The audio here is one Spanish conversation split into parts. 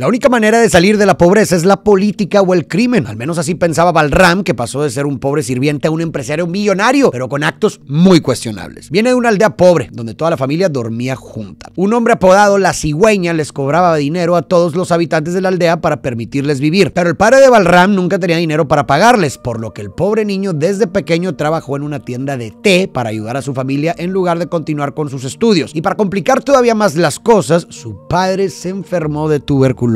La única manera de salir de la pobreza es la política o el crimen. Al menos así pensaba Balram, que pasó de ser un pobre sirviente a un empresario millonario, pero con actos muy cuestionables. Viene de una aldea pobre, donde toda la familia dormía junta. Un hombre apodado La Cigüeña les cobraba dinero a todos los habitantes de la aldea para permitirles vivir, pero el padre de Balram nunca tenía dinero para pagarles, por lo que el pobre niño desde pequeño trabajó en una tienda de té para ayudar a su familia en lugar de continuar con sus estudios. Y para complicar todavía más las cosas, su padre se enfermó de tuberculosis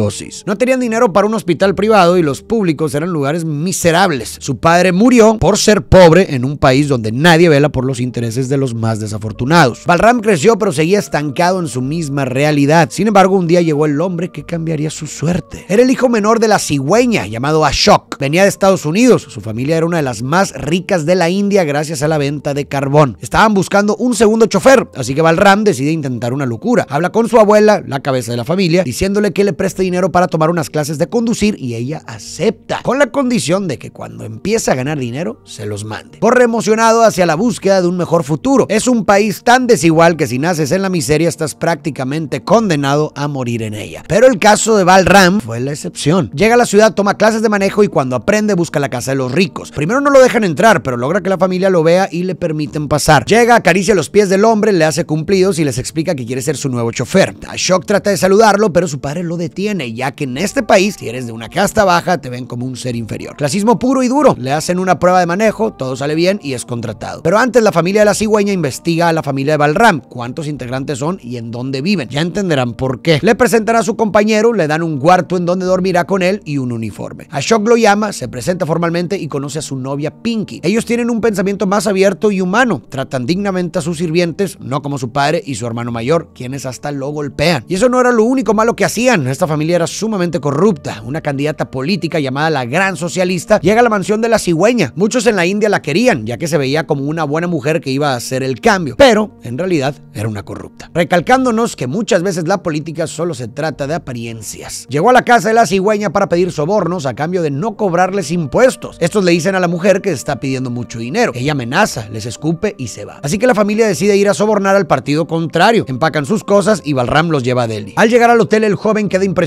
no tenían dinero para un hospital privado y los públicos eran lugares miserables. Su padre murió por ser pobre en un país donde nadie vela por los intereses de los más desafortunados. Balram creció pero seguía estancado en su misma realidad. Sin embargo, un día llegó el hombre que cambiaría su suerte. Era el hijo menor de la cigüeña llamado Ashok. Venía de Estados Unidos. Su familia era una de las más ricas de la India gracias a la venta de carbón. Estaban buscando un segundo chofer, así que Balram decide intentar una locura. Habla con su abuela, la cabeza de la familia, diciéndole que le preste dinero para tomar unas clases de conducir y ella acepta, con la condición de que cuando empiece a ganar dinero se los mande. Corre emocionado hacia la búsqueda de un mejor futuro. Es un país tan desigual que si naces en la miseria estás prácticamente condenado a morir en ella. Pero el caso de valram fue la excepción. Llega a la ciudad, toma clases de manejo y cuando aprende busca la casa de los ricos. Primero no lo dejan entrar, pero logra que la familia lo vea y le permiten pasar. Llega, acaricia los pies del hombre, le hace cumplidos y les explica que quiere ser su nuevo chofer. Ashok trata de saludarlo, pero su padre lo detiene ya que en este país, si eres de una casta baja, te ven como un ser inferior. Clasismo puro y duro. Le hacen una prueba de manejo, todo sale bien y es contratado. Pero antes, la familia de la cigüeña investiga a la familia de Balram, cuántos integrantes son y en dónde viven. Ya entenderán por qué. Le presentará a su compañero, le dan un cuarto en donde dormirá con él y un uniforme. Ashok lo llama, se presenta formalmente y conoce a su novia Pinky. Ellos tienen un pensamiento más abierto y humano. Tratan dignamente a sus sirvientes, no como su padre y su hermano mayor, quienes hasta lo golpean. Y eso no era lo único malo que hacían. Esta familia familia era sumamente corrupta. Una candidata política llamada la Gran Socialista llega a la mansión de la cigüeña. Muchos en la India la querían, ya que se veía como una buena mujer que iba a hacer el cambio, pero en realidad era una corrupta. Recalcándonos que muchas veces la política solo se trata de apariencias. Llegó a la casa de la cigüeña para pedir sobornos a cambio de no cobrarles impuestos. Estos le dicen a la mujer que está pidiendo mucho dinero. Ella amenaza, les escupe y se va. Así que la familia decide ir a sobornar al partido contrario. Empacan sus cosas y Balram los lleva a Delhi. Al llegar al hotel, el joven queda impresionado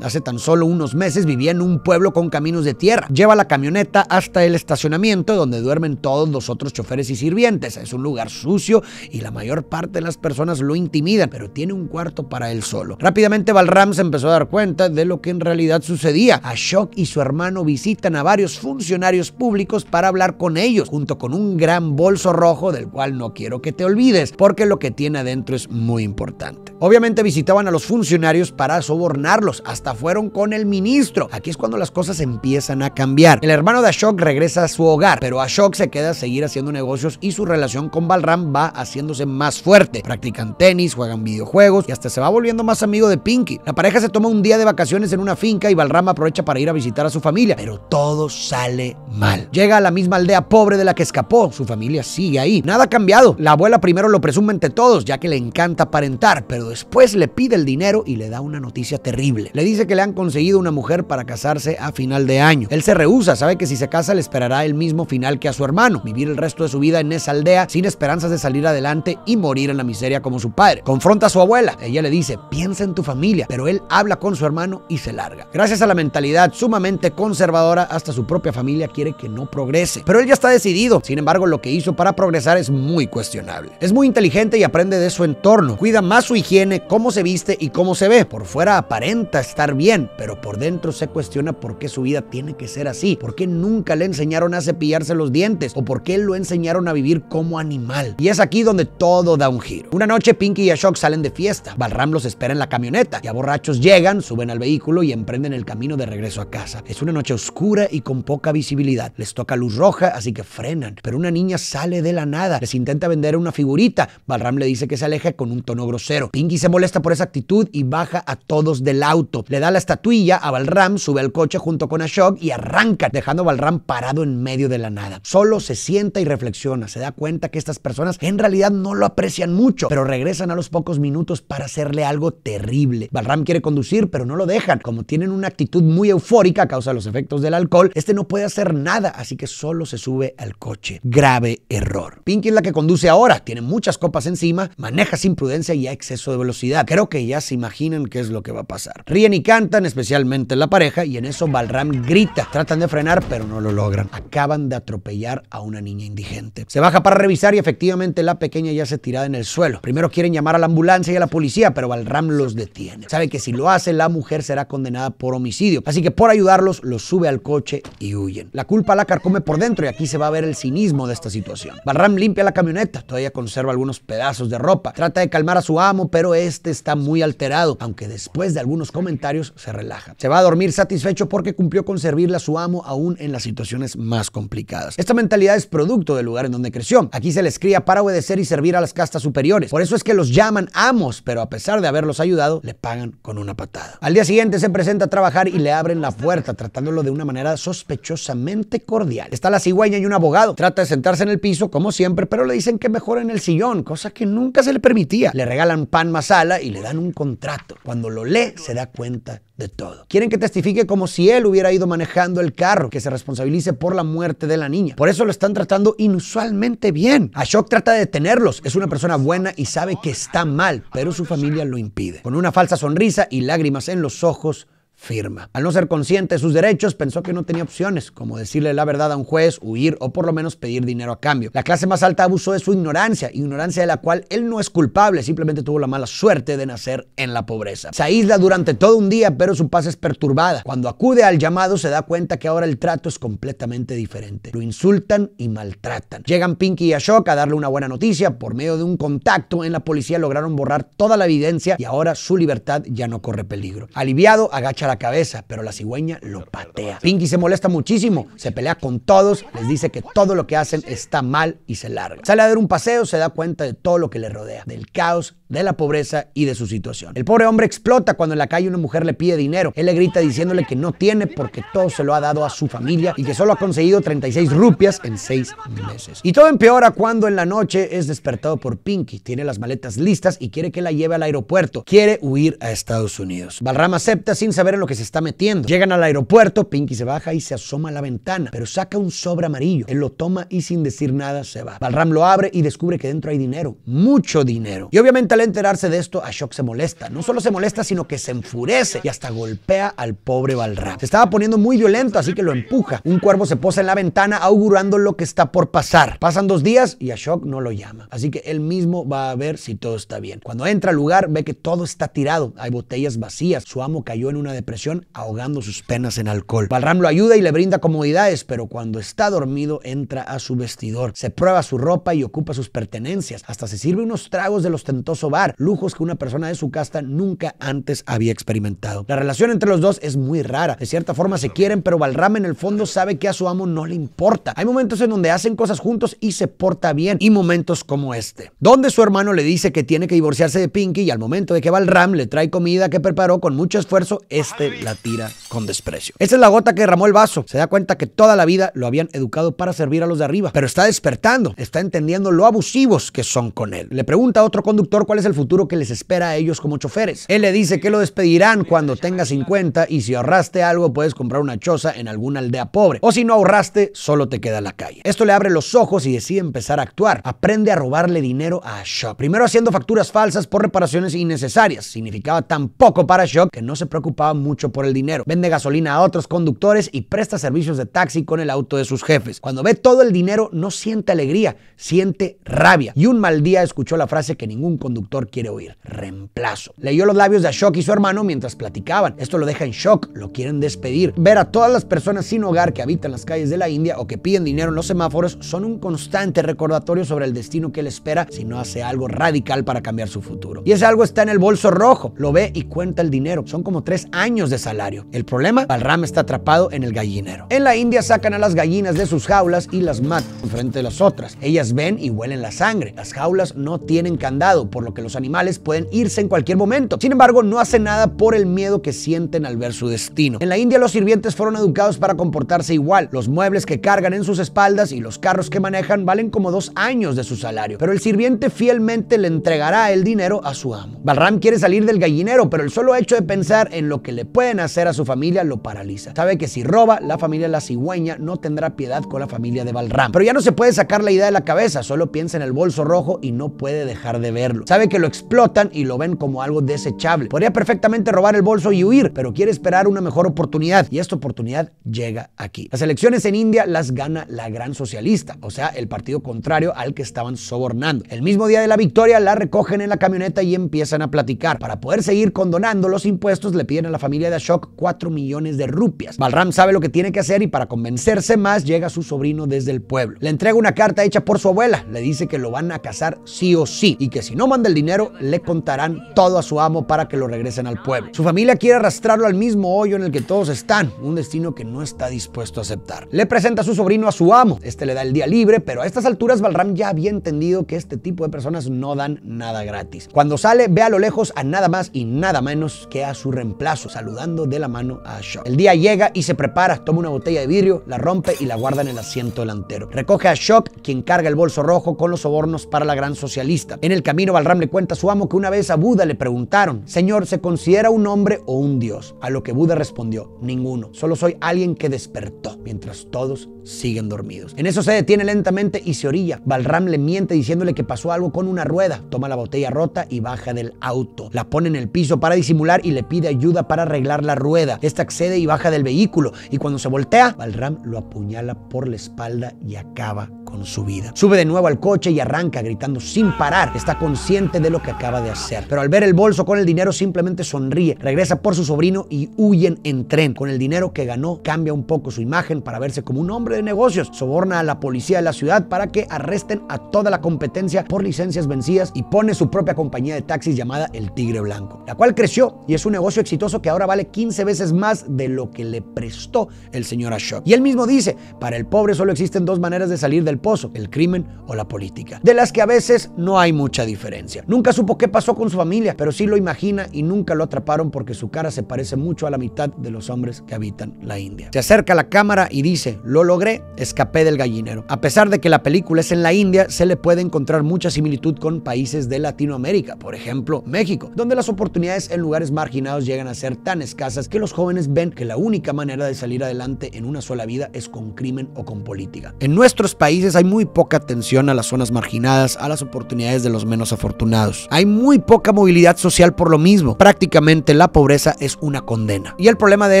Hace tan solo unos meses vivía en un pueblo con caminos de tierra. Lleva la camioneta hasta el estacionamiento donde duermen todos los otros choferes y sirvientes. Es un lugar sucio y la mayor parte de las personas lo intimidan, pero tiene un cuarto para él solo. Rápidamente Balram se empezó a dar cuenta de lo que en realidad sucedía. Ashok y su hermano visitan a varios funcionarios públicos para hablar con ellos, junto con un gran bolso rojo del cual no quiero que te olvides, porque lo que tiene adentro es muy importante. Obviamente visitaban a los funcionarios para sobornar hasta fueron con el ministro. Aquí es cuando las cosas empiezan a cambiar. El hermano de Ashok regresa a su hogar, pero Ashok se queda a seguir haciendo negocios y su relación con Balram va haciéndose más fuerte. Practican tenis, juegan videojuegos y hasta se va volviendo más amigo de Pinky. La pareja se toma un día de vacaciones en una finca y Balram aprovecha para ir a visitar a su familia, pero todo sale mal. Llega a la misma aldea pobre de la que escapó. Su familia sigue ahí. Nada ha cambiado. La abuela primero lo presume ante todos, ya que le encanta aparentar, pero después le pide el dinero y le da una noticia terrible. Le dice que le han conseguido una mujer para casarse a final de año. Él se rehúsa, sabe que si se casa le esperará el mismo final que a su hermano, vivir el resto de su vida en esa aldea sin esperanzas de salir adelante y morir en la miseria como su padre. Confronta a su abuela, ella le dice, piensa en tu familia, pero él habla con su hermano y se larga. Gracias a la mentalidad sumamente conservadora, hasta su propia familia quiere que no progrese. Pero él ya está decidido, sin embargo lo que hizo para progresar es muy cuestionable. Es muy inteligente y aprende de su entorno, cuida más su higiene, cómo se viste y cómo se ve. Por fuera aparente estar bien, pero por dentro se cuestiona por qué su vida tiene que ser así, por qué nunca le enseñaron a cepillarse los dientes o por qué lo enseñaron a vivir como animal. Y es aquí donde todo da un giro. Una noche Pinky y Ashok salen de fiesta, Balram los espera en la camioneta, a borrachos llegan, suben al vehículo y emprenden el camino de regreso a casa. Es una noche oscura y con poca visibilidad, les toca luz roja, así que frenan, pero una niña sale de la nada, les intenta vender una figurita, Balram le dice que se aleje con un tono grosero. Pinky se molesta por esa actitud y baja a todos del auto. Le da la estatuilla a Balram, sube al coche junto con Ashok y arranca, dejando a Balram parado en medio de la nada. Solo se sienta y reflexiona, se da cuenta que estas personas en realidad no lo aprecian mucho, pero regresan a los pocos minutos para hacerle algo terrible. Balram quiere conducir, pero no lo dejan. Como tienen una actitud muy eufórica a causa de los efectos del alcohol, este no puede hacer nada, así que solo se sube al coche. Grave error. Pinky es la que conduce ahora, tiene muchas copas encima, maneja sin prudencia y a exceso de velocidad. Creo que ya se imaginan qué es lo que va a pasar. Ríen y cantan, especialmente la pareja, y en eso Balram grita. Tratan de frenar, pero no lo logran. Acaban de atropellar a una niña indigente. Se baja para revisar y efectivamente la pequeña ya se tirada en el suelo. Primero quieren llamar a la ambulancia y a la policía, pero Balram los detiene. Sabe que si lo hace, la mujer será condenada por homicidio. Así que por ayudarlos, los sube al coche y huyen. La culpa la carcome por dentro y aquí se va a ver el cinismo de esta situación. Balram limpia la camioneta, todavía conserva algunos pedazos de ropa. Trata de calmar a su amo, pero este está muy alterado, aunque después de algún unos comentarios, se relaja. Se va a dormir satisfecho porque cumplió con servirle a su amo aún en las situaciones más complicadas. Esta mentalidad es producto del lugar en donde creció. Aquí se les cría para obedecer y servir a las castas superiores. Por eso es que los llaman amos, pero a pesar de haberlos ayudado, le pagan con una patada. Al día siguiente se presenta a trabajar y le abren la puerta, tratándolo de una manera sospechosamente cordial. Está la cigüeña y un abogado. Trata de sentarse en el piso, como siempre, pero le dicen que mejor en el sillón, cosa que nunca se le permitía. Le regalan pan masala y le dan un contrato. Cuando lo lee, se da cuenta de todo. Quieren que testifique como si él hubiera ido manejando el carro, que se responsabilice por la muerte de la niña. Por eso lo están tratando inusualmente bien. Ashok trata de detenerlos, es una persona buena y sabe que está mal, pero su familia lo impide. Con una falsa sonrisa y lágrimas en los ojos, firma. Al no ser consciente de sus derechos, pensó que no tenía opciones, como decirle la verdad a un juez, huir o por lo menos pedir dinero a cambio. La clase más alta abusó de su ignorancia, ignorancia de la cual él no es culpable, simplemente tuvo la mala suerte de nacer en la pobreza. Se aísla durante todo un día, pero su paz es perturbada. Cuando acude al llamado, se da cuenta que ahora el trato es completamente diferente. Lo insultan y maltratan. Llegan Pinky y Ashok a darle una buena noticia. Por medio de un contacto en la policía lograron borrar toda la evidencia y ahora su libertad ya no corre peligro. Aliviado, agacha la cabeza, pero la cigüeña lo patea. Pinky se molesta muchísimo, se pelea con todos, les dice que todo lo que hacen está mal y se larga. Sale a dar un paseo, se da cuenta de todo lo que le rodea, del caos, de la pobreza y de su situación. El pobre hombre explota cuando en la calle una mujer le pide dinero. Él le grita diciéndole que no tiene porque todo se lo ha dado a su familia y que solo ha conseguido 36 rupias en 6 meses. Y todo empeora cuando en la noche es despertado por Pinky. Tiene las maletas listas y quiere que la lleve al aeropuerto. Quiere huir a Estados Unidos. Balram acepta sin saber lo que se está metiendo. Llegan al aeropuerto, Pinky se baja y se asoma a la ventana, pero saca un sobre amarillo. Él lo toma y sin decir nada se va. Balram lo abre y descubre que dentro hay dinero, mucho dinero. Y obviamente al enterarse de esto, Ashok se molesta. No solo se molesta, sino que se enfurece y hasta golpea al pobre Balram. Se estaba poniendo muy violento, así que lo empuja. Un cuervo se posa en la ventana augurando lo que está por pasar. Pasan dos días y Ashok no lo llama. Así que él mismo va a ver si todo está bien. Cuando entra al lugar, ve que todo está tirado. Hay botellas vacías. Su amo cayó en una de presión ahogando sus penas en alcohol. Balram lo ayuda y le brinda comodidades, pero cuando está dormido entra a su vestidor, se prueba su ropa y ocupa sus pertenencias, hasta se sirve unos tragos del ostentoso bar, lujos que una persona de su casta nunca antes había experimentado. La relación entre los dos es muy rara, de cierta forma se quieren, pero Balram en el fondo sabe que a su amo no le importa. Hay momentos en donde hacen cosas juntos y se porta bien, y momentos como este, donde su hermano le dice que tiene que divorciarse de Pinky y al momento de que Balram le trae comida que preparó con mucho esfuerzo, este este la tira con desprecio. Esa es la gota que derramó el vaso. Se da cuenta que toda la vida lo habían educado para servir a los de arriba, pero está despertando, está entendiendo lo abusivos que son con él. Le pregunta a otro conductor cuál es el futuro que les espera a ellos como choferes. Él le dice que lo despedirán cuando tenga 50 y si ahorraste algo puedes comprar una choza en alguna aldea pobre. O si no ahorraste, solo te queda la calle. Esto le abre los ojos y decide empezar a actuar. Aprende a robarle dinero a Shock. Primero haciendo facturas falsas por reparaciones innecesarias. Significaba tan poco para Shock que no se preocupaba mucho mucho por el dinero. Vende gasolina a otros conductores y presta servicios de taxi con el auto de sus jefes. Cuando ve todo el dinero no siente alegría, siente rabia. Y un mal día escuchó la frase que ningún conductor quiere oír, reemplazo. Leyó los labios de Ashok y su hermano mientras platicaban. Esto lo deja en shock, lo quieren despedir. Ver a todas las personas sin hogar que habitan las calles de la India o que piden dinero en los semáforos son un constante recordatorio sobre el destino que le espera si no hace algo radical para cambiar su futuro. Y ese algo está en el bolso rojo, lo ve y cuenta el dinero. Son como tres años de salario. El problema, Balram está atrapado en el gallinero. En la India sacan a las gallinas de sus jaulas y las matan frente a las otras. Ellas ven y huelen la sangre. Las jaulas no tienen candado, por lo que los animales pueden irse en cualquier momento. Sin embargo, no hacen nada por el miedo que sienten al ver su destino. En la India los sirvientes fueron educados para comportarse igual. Los muebles que cargan en sus espaldas y los carros que manejan valen como dos años de su salario, pero el sirviente fielmente le entregará el dinero a su amo. Balram quiere salir del gallinero, pero el solo hecho de pensar en lo que le pueden hacer a su familia lo paraliza. Sabe que si roba, la familia la cigüeña no tendrá piedad con la familia de Balram. Pero ya no se puede sacar la idea de la cabeza, solo piensa en el bolso rojo y no puede dejar de verlo. Sabe que lo explotan y lo ven como algo desechable. Podría perfectamente robar el bolso y huir, pero quiere esperar una mejor oportunidad y esta oportunidad llega aquí. Las elecciones en India las gana la Gran Socialista, o sea, el partido contrario al que estaban sobornando. El mismo día de la victoria la recogen en la camioneta y empiezan a platicar. Para poder seguir condonando los impuestos le piden a la familia de shock 4 millones de rupias. Balram sabe lo que tiene que hacer y para convencerse más llega su sobrino desde el pueblo. Le entrega una carta hecha por su abuela, le dice que lo van a casar sí o sí y que si no manda el dinero le contarán todo a su amo para que lo regresen al pueblo. Su familia quiere arrastrarlo al mismo hoyo en el que todos están, un destino que no está dispuesto a aceptar. Le presenta a su sobrino a su amo, este le da el día libre, pero a estas alturas Balram ya había entendido que este tipo de personas no dan nada gratis. Cuando sale ve a lo lejos a nada más y nada menos que a su reemplazo saludando de la mano a Shaw. El día llega y se prepara, toma una botella de vidrio, la rompe y la guarda en el asiento delantero. Recoge a Shock, quien carga el bolso rojo con los sobornos para la gran socialista. En el camino, Balram le cuenta a su amo que una vez a Buda le preguntaron, Señor, ¿se considera un hombre o un dios? A lo que Buda respondió, ninguno, solo soy alguien que despertó, mientras todos siguen dormidos. En eso se detiene lentamente y se orilla. Balram le miente diciéndole que pasó algo con una rueda, toma la botella rota y baja del auto. La pone en el piso para disimular y le pide ayuda para arreglar la rueda. Esta accede y baja del vehículo y cuando se voltea, Balram lo apuñala por la espalda y acaba con su vida. Sube de nuevo al coche y arranca gritando sin parar. Está consciente de lo que acaba de hacer. Pero al ver el bolso con el dinero simplemente sonríe, regresa por su sobrino y huyen en tren. Con el dinero que ganó cambia un poco su imagen para verse como un hombre de negocios. Soborna a la policía de la ciudad para que arresten a toda la competencia por licencias vencidas y pone su propia compañía de taxis llamada El Tigre Blanco, la cual creció y es un negocio exitoso que ahora ahora vale 15 veces más de lo que le prestó el señor Ashok. Y él mismo dice, para el pobre solo existen dos maneras de salir del pozo, el crimen o la política, de las que a veces no hay mucha diferencia. Nunca supo qué pasó con su familia, pero sí lo imagina y nunca lo atraparon porque su cara se parece mucho a la mitad de los hombres que habitan la India. Se acerca a la cámara y dice, lo logré, escapé del gallinero. A pesar de que la película es en la India, se le puede encontrar mucha similitud con países de Latinoamérica, por ejemplo México, donde las oportunidades en lugares marginados llegan a ser tan escasas que los jóvenes ven que la única manera de salir adelante en una sola vida es con crimen o con política. En nuestros países hay muy poca atención a las zonas marginadas, a las oportunidades de los menos afortunados. Hay muy poca movilidad social por lo mismo. Prácticamente la pobreza es una condena. Y el problema de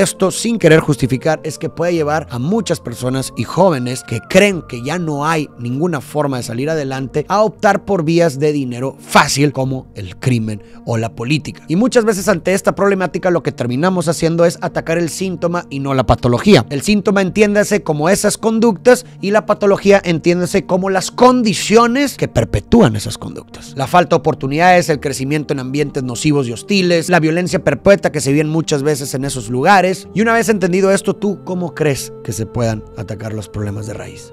esto, sin querer justificar, es que puede llevar a muchas personas y jóvenes que creen que ya no hay ninguna forma de salir adelante a optar por vías de dinero fácil como el crimen o la política. Y muchas veces ante esta problemática lo que terminamos haciendo es atacar el síntoma y no la patología. El síntoma entiéndase como esas conductas y la patología entiéndase como las condiciones que perpetúan esas conductas. La falta de oportunidades, el crecimiento en ambientes nocivos y hostiles, la violencia perpetua que se viene muchas veces en esos lugares. Y una vez entendido esto, ¿tú cómo crees que se puedan atacar los problemas de raíz?